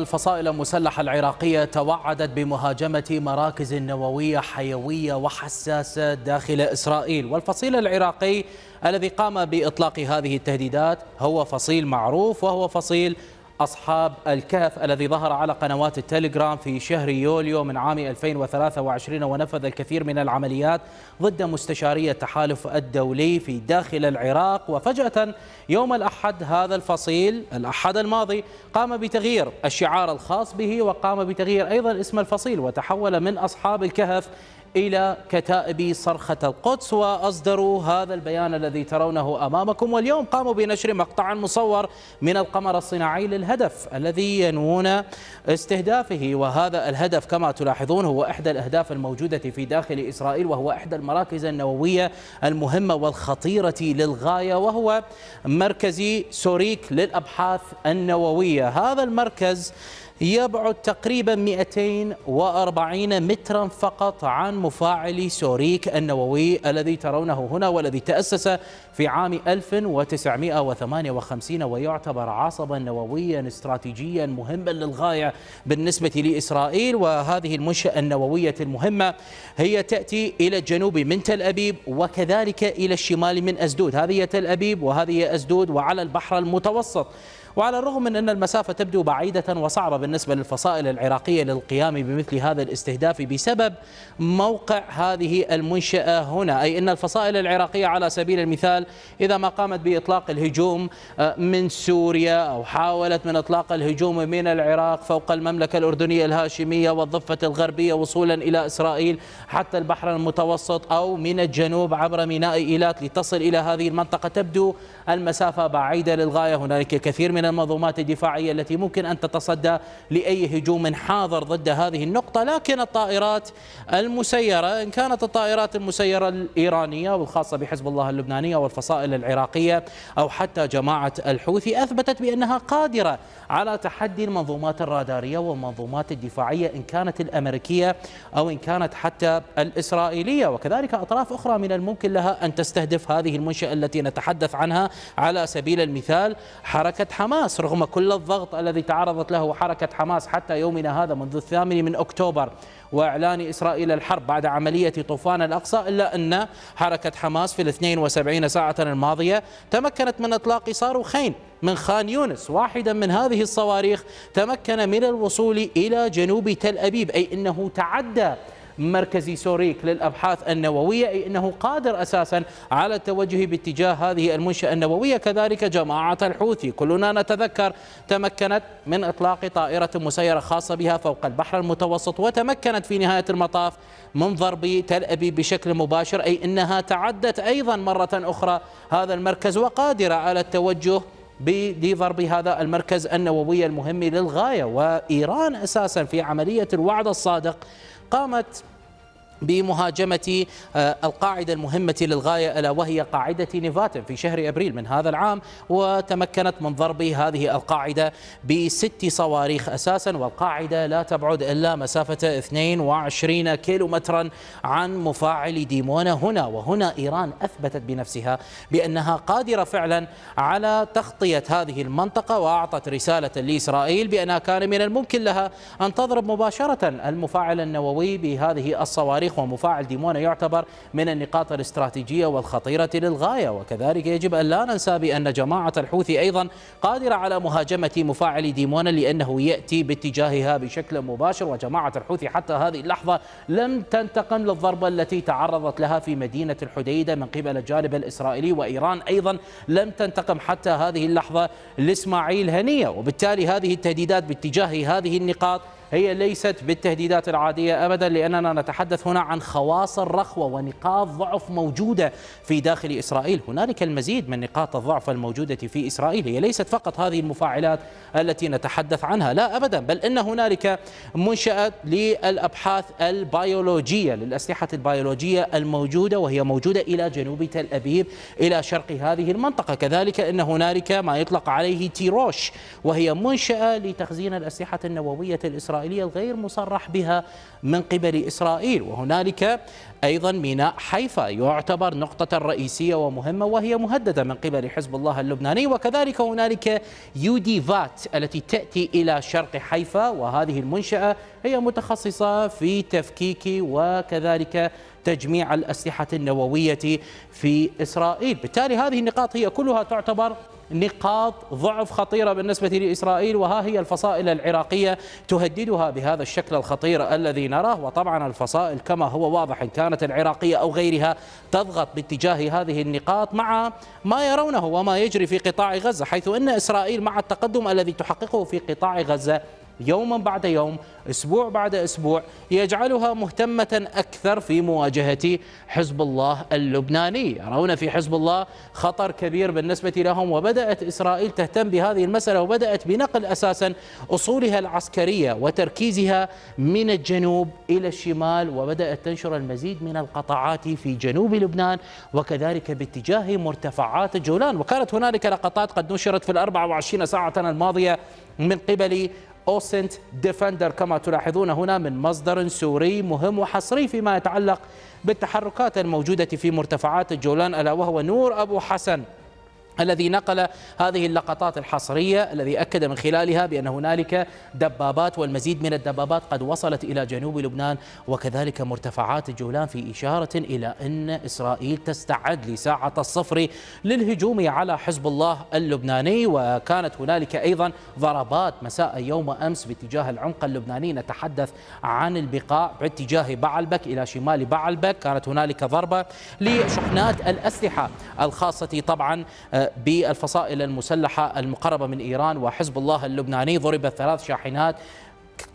الفصائل المسلحة العراقية توعدت بمهاجمة مراكز نووية حيوية وحساسة داخل إسرائيل والفصيل العراقي الذي قام بإطلاق هذه التهديدات هو فصيل معروف وهو فصيل أصحاب الكهف الذي ظهر على قنوات التليجرام في شهر يوليو من عام 2023 ونفذ الكثير من العمليات ضد مستشاري التحالف الدولي في داخل العراق وفجأة يوم الأحد هذا الفصيل الأحد الماضي قام بتغيير الشعار الخاص به وقام بتغيير أيضا اسم الفصيل وتحول من أصحاب الكهف إلى كتائب صرخة القدس وأصدروا هذا البيان الذي ترونه أمامكم واليوم قاموا بنشر مقطع مصور من القمر الصناعي للهدف الذي ينوون استهدافه وهذا الهدف كما تلاحظون هو إحدى الأهداف الموجودة في داخل إسرائيل وهو إحدى المراكز النووية المهمة والخطيرة للغاية وهو مركز سوريك للأبحاث النووية هذا المركز يبعد تقريبا 240 مترا فقط عن مفاعل سوريك النووي الذي ترونه هنا والذي تأسس في عام 1958 ويعتبر عصبا نوويا استراتيجيا مهما للغاية بالنسبة لإسرائيل وهذه المنشأة النووية المهمة هي تأتي إلى الجنوب من تل أبيب وكذلك إلى الشمال من أسدود هذه تل أبيب وهذه أسدود وعلى البحر المتوسط وعلى الرغم من أن المسافة تبدو بعيدة وصعبة بالنسبة للفصائل العراقية للقيام بمثل هذا الاستهداف بسبب موقع هذه المنشأة هنا أي أن الفصائل العراقية على سبيل المثال إذا ما قامت بإطلاق الهجوم آه، من سوريا أو حاولت من إطلاق الهجوم من العراق فوق المملكة الأردنية الهاشمية والضفة الغربية وصولا إلى إسرائيل حتى البحر المتوسط أو من الجنوب عبر ميناء إيلات لتصل إلى هذه المنطقة تبدو المسافة بعيدة للغاية هنالك كثير من المنظومات الدفاعية التي ممكن أن تتصدى لأي هجوم حاضر ضد هذه النقطة لكن الطائرات المسيرة إن كانت الطائرات المسيرة الإيرانية والخاصة بحزب الله اللبنانية والفصائل العراقية أو حتى جماعة الحوثي أثبتت بأنها قادرة على تحدي المنظومات الرادارية والمنظومات الدفاعية إن كانت الأمريكية أو إن كانت حتى الإسرائيلية وكذلك أطراف أخرى من الممكن لها أن تستهدف هذه المنشأة التي نتحدث عنها على سبيل المثال حركة حماس حماس رغم كل الضغط الذي تعرضت له حركة حماس حتى يومنا هذا منذ الثامن من أكتوبر وإعلان إسرائيل الحرب بعد عملية طوفان الأقصى إلا أن حركة حماس في الاثنين وسبعين ساعة الماضية تمكنت من إطلاق صاروخين من خان يونس واحدا من هذه الصواريخ تمكن من الوصول إلى جنوب تل أبيب أي أنه تعدى مركزي سوريك للأبحاث النووية أي أنه قادر أساسا على التوجه باتجاه هذه المنشأة النووية كذلك جماعة الحوثي كلنا نتذكر تمكنت من إطلاق طائرة مسيرة خاصة بها فوق البحر المتوسط وتمكنت في نهاية المطاف من ضرب تل أبيب بشكل مباشر أي أنها تعدت أيضا مرة أخرى هذا المركز وقادرة على التوجه بضرب هذا المركز النووي المهم للغاية وإيران أساسا في عملية الوعد الصادق قامت بمهاجمة آه، القاعدة المهمة للغاية ألا وهي قاعدة نيفاتن في شهر أبريل من هذا العام وتمكنت من ضرب هذه القاعدة بست صواريخ أساسا والقاعدة لا تبعد إلا مسافة 22 مترا عن مفاعل ديمونة هنا وهنا إيران أثبتت بنفسها بأنها قادرة فعلا على تغطية هذه المنطقة وأعطت رسالة لإسرائيل بأنها كان من الممكن لها أن تضرب مباشرة المفاعل النووي بهذه الصواريخ التاريخ ومفاعل ديمونة يعتبر من النقاط الاستراتيجية والخطيرة للغاية وكذلك يجب أن لا ننسى بأن جماعة الحوثي أيضا قادرة على مهاجمة مفاعل ديمونة لأنه يأتي باتجاهها بشكل مباشر وجماعة الحوثي حتى هذه اللحظة لم تنتقم للضربة التي تعرضت لها في مدينة الحديدة من قبل الجانب الإسرائيلي وإيران أيضا لم تنتقم حتى هذه اللحظة لإسماعيل هنية وبالتالي هذه التهديدات باتجاه هذه النقاط هي ليست بالتهديدات العادية أبدا لأننا نتحدث هنا عن خواص الرخوة ونقاط ضعف موجودة في داخل إسرائيل هنالك المزيد من نقاط الضعف الموجودة في إسرائيل هي ليست فقط هذه المفاعلات التي نتحدث عنها لا أبدا بل إن هنالك منشأة للأبحاث البيولوجية للأسلحة البيولوجية الموجودة وهي موجودة إلى جنوب تل أبيب إلى شرق هذه المنطقة كذلك إن هنالك ما يطلق عليه تيروش وهي منشأة لتخزين الأسلحة النووية الإسرائيلية الإسرائيلية الغير مصرح بها من قبل إسرائيل وهنالك أيضا ميناء حيفا يعتبر نقطة رئيسية ومهمة وهي مهددة من قبل حزب الله اللبناني وكذلك هنالك يودي فات التي تأتي إلى شرق حيفا وهذه المنشأة هي متخصصة في تفكيك وكذلك تجميع الأسلحة النووية في إسرائيل بالتالي هذه النقاط هي كلها تعتبر نقاط ضعف خطيرة بالنسبة لإسرائيل وها هي الفصائل العراقية تهددها بهذا الشكل الخطير الذي نراه وطبعا الفصائل كما هو واضح إن كانت العراقية أو غيرها تضغط باتجاه هذه النقاط مع ما يرونه وما يجري في قطاع غزة حيث أن إسرائيل مع التقدم الذي تحققه في قطاع غزة يوما بعد يوم اسبوع بعد اسبوع يجعلها مهتمه اكثر في مواجهه حزب الله اللبناني يرون في حزب الله خطر كبير بالنسبه لهم وبدات اسرائيل تهتم بهذه المساله وبدات بنقل اساسا اصولها العسكريه وتركيزها من الجنوب الى الشمال وبدات تنشر المزيد من القطاعات في جنوب لبنان وكذلك باتجاه مرتفعات الجولان وكانت هنالك لقطات قد نشرت في ال 24 ساعه الماضيه من قبل أوسنت ديفندر كما تلاحظون هنا من مصدر سوري مهم وحصري فيما يتعلق بالتحركات الموجودة في مرتفعات الجولان ألا وهو نور أبو حسن الذي نقل هذه اللقطات الحصرية الذي أكد من خلالها بأن هنالك دبابات والمزيد من الدبابات قد وصلت إلى جنوب لبنان وكذلك مرتفعات الجولان في إشارة إلى أن إسرائيل تستعد لساعة الصفر للهجوم على حزب الله اللبناني وكانت هنالك أيضا ضربات مساء يوم أمس باتجاه العمق اللبناني نتحدث عن البقاع باتجاه بعلبك إلى شمال بعلبك كانت هنالك ضربة لشحنات الأسلحة الخاصة طبعا آه، بالفصائل المسلحة المقربة من إيران وحزب الله اللبناني ضربت ثلاث شاحنات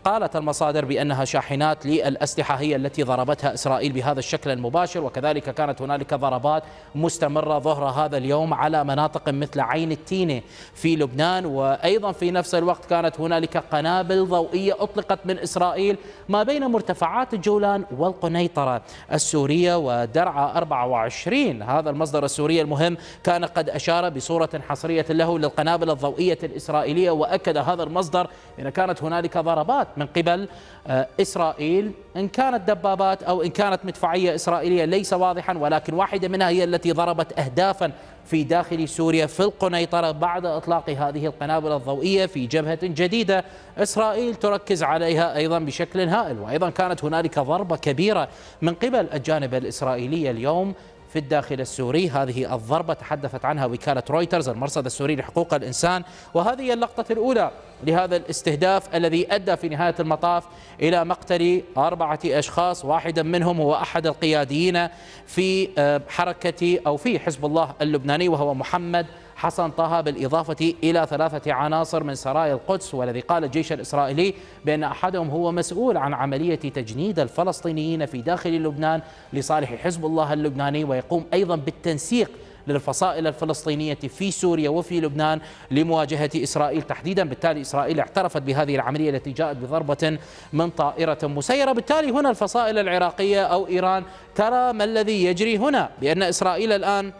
قالت المصادر بأنها شاحنات للأسلحة هي التي ضربتها إسرائيل بهذا الشكل المباشر وكذلك كانت هنالك ضربات مستمرة ظهر هذا اليوم على مناطق مثل عين التينة في لبنان وأيضا في نفس الوقت كانت هنالك قنابل ضوئية أطلقت من إسرائيل ما بين مرتفعات الجولان والقنيطرة السورية ودرعا 24 هذا المصدر السوري المهم كان قد أشار بصورة حصرية له للقنابل الضوئية الإسرائيلية وأكد هذا المصدر أن كانت هنالك ضربات دبابات من قبل آه، إسرائيل إن كانت دبابات أو إن كانت مدفعية إسرائيلية ليس واضحا ولكن واحدة منها هي التي ضربت أهدافا في داخل سوريا في القنيطرة بعد إطلاق هذه القنابل الضوئية في جبهة جديدة إسرائيل تركز عليها أيضا بشكل هائل وأيضا كانت هنالك ضربة كبيرة من قبل الجانب الإسرائيلي اليوم في الداخل السوري هذه الضربة تحدثت عنها وكالة رويترز المرصد السوري لحقوق الإنسان وهذه اللقطة الأولى لهذا الاستهداف الذي أدى في نهاية المطاف إلى مقتل أربعة أشخاص واحدا منهم هو أحد القياديين في آه، حركة أو في حزب الله اللبناني وهو محمد حسن طه بالإضافة إلى ثلاثة عناصر من سرايا القدس والذي قال الجيش الإسرائيلي بأن أحدهم هو مسؤول عن عملية تجنيد الفلسطينيين في داخل لبنان لصالح حزب الله اللبناني ويقوم أيضا بالتنسيق للفصائل الفلسطينية في سوريا وفي لبنان لمواجهة إسرائيل تحديدا بالتالي إسرائيل اعترفت بهذه العملية التي جاءت بضربة من طائرة مسيرة بالتالي هنا الفصائل العراقية أو إيران ترى ما الذي يجري هنا بأن إسرائيل الآن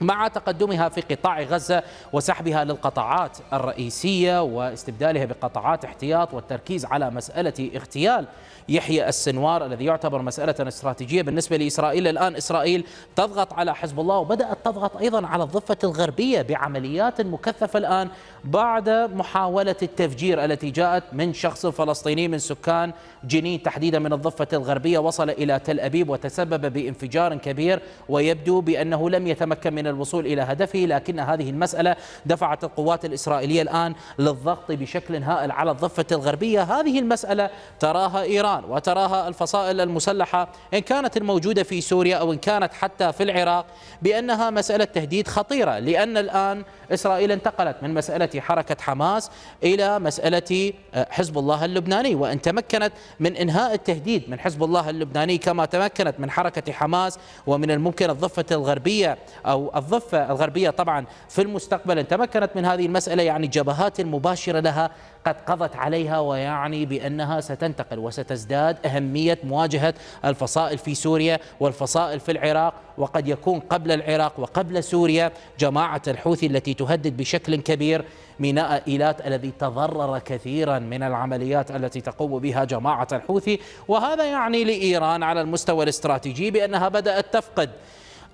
مع تقدمها في قطاع غزة وسحبها للقطاعات الرئيسية واستبدالها بقطاعات احتياط والتركيز على مسألة اغتيال يحيى السنوار الذي يعتبر مسألة استراتيجية بالنسبة لإسرائيل الآن إسرائيل تضغط على حزب الله وبدأت تضغط أيضا على الضفة الغربية بعمليات مكثفة الآن بعد محاولة التفجير التي جاءت من شخص فلسطيني من سكان جنين تحديدا من الضفة الغربية وصل إلى تل أبيب وتسبب بانفجار كبير ويبدو بأنه لم يتمكن من الوصول إلى هدفه لكن هذه المسألة دفعت القوات الإسرائيلية الآن للضغط بشكل هائل على الضفة الغربية هذه المسألة تراها إيران الآن وتراها الفصائل المسلحة إن كانت الموجودة في سوريا أو إن كانت حتى في العراق بأنها مسألة تهديد خطيرة لأن الآن إسرائيل انتقلت من مسألة حركة حماس إلى مسألة آه، حزب الله اللبناني وإن تمكنت من إنهاء التهديد من حزب الله اللبناني كما تمكنت من حركة حماس ومن الممكن الضفة الغربية أو الضفة الغربية طبعا في المستقبل إن تمكنت من هذه المسألة يعني جبهات مباشرة لها قد قضت عليها ويعني بأنها ستنتقل وستزداد أهمية مواجهة الفصائل في سوريا والفصائل في العراق وقد يكون قبل العراق وقبل سوريا جماعة الحوثي التي تهدد بشكل كبير ميناء إيلات الذي تضرر كثيرا من العمليات التي تقوم بها جماعة الحوثي وهذا يعني لإيران على المستوى الاستراتيجي بأنها بدأت تفقد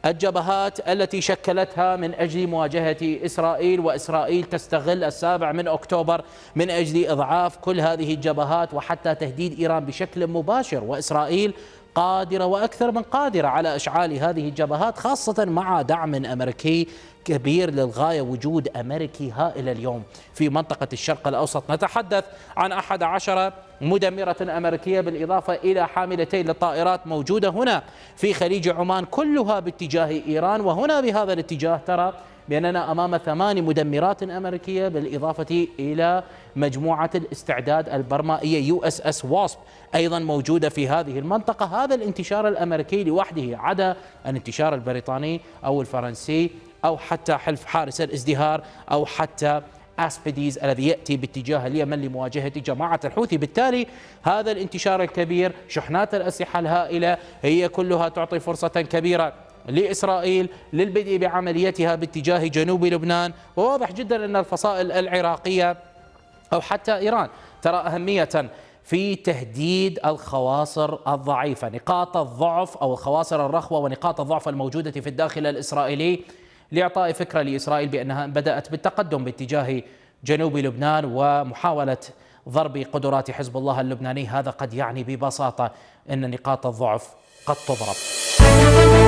الجبهات التي شكلتها من أجل مواجهة إسرائيل وإسرائيل تستغل السابع من أكتوبر من أجل إضعاف كل هذه الجبهات وحتى تهديد إيران بشكل مباشر وإسرائيل قادرة وأكثر من قادرة على إشعال هذه الجبهات خاصة مع دعم أمريكي كبير للغاية وجود أمريكي هائل اليوم في منطقة الشرق الأوسط نتحدث عن أحد عشر مدمرة أمريكية بالإضافة إلى حاملتين للطائرات موجودة هنا في خليج عمان كلها باتجاه إيران وهنا بهذا الاتجاه ترى بأننا أمام ثمان مدمرات أمريكية بالإضافة إلى مجموعة الاستعداد البرمائية يو اس اس واسب أيضا موجودة في هذه المنطقة هذا الانتشار الأمريكي لوحده عدا الانتشار البريطاني أو الفرنسي أو حتى حلف حارس الازدهار أو حتى اسبيديز الذي ياتي باتجاه اليمن لمواجهه جماعه الحوثي، بالتالي هذا الانتشار الكبير، شحنات الاسلحه الهائله هي كلها تعطي فرصه كبيره لإسرائيل للبدء بعمليتها باتجاه جنوب لبنان وواضح جدا أن الفصائل العراقية أو حتى إيران ترى أهمية في تهديد الخواصر الضعيفة نقاط الضعف أو الخواصر الرخوة ونقاط الضعف الموجودة في الداخل الإسرائيلي لإعطاء فكرة لإسرائيل بأنها بدأت بالتقدم باتجاه جنوب لبنان ومحاولة ضرب قدرات حزب الله اللبناني هذا قد يعني ببساطة أن نقاط الضعف قد تضرب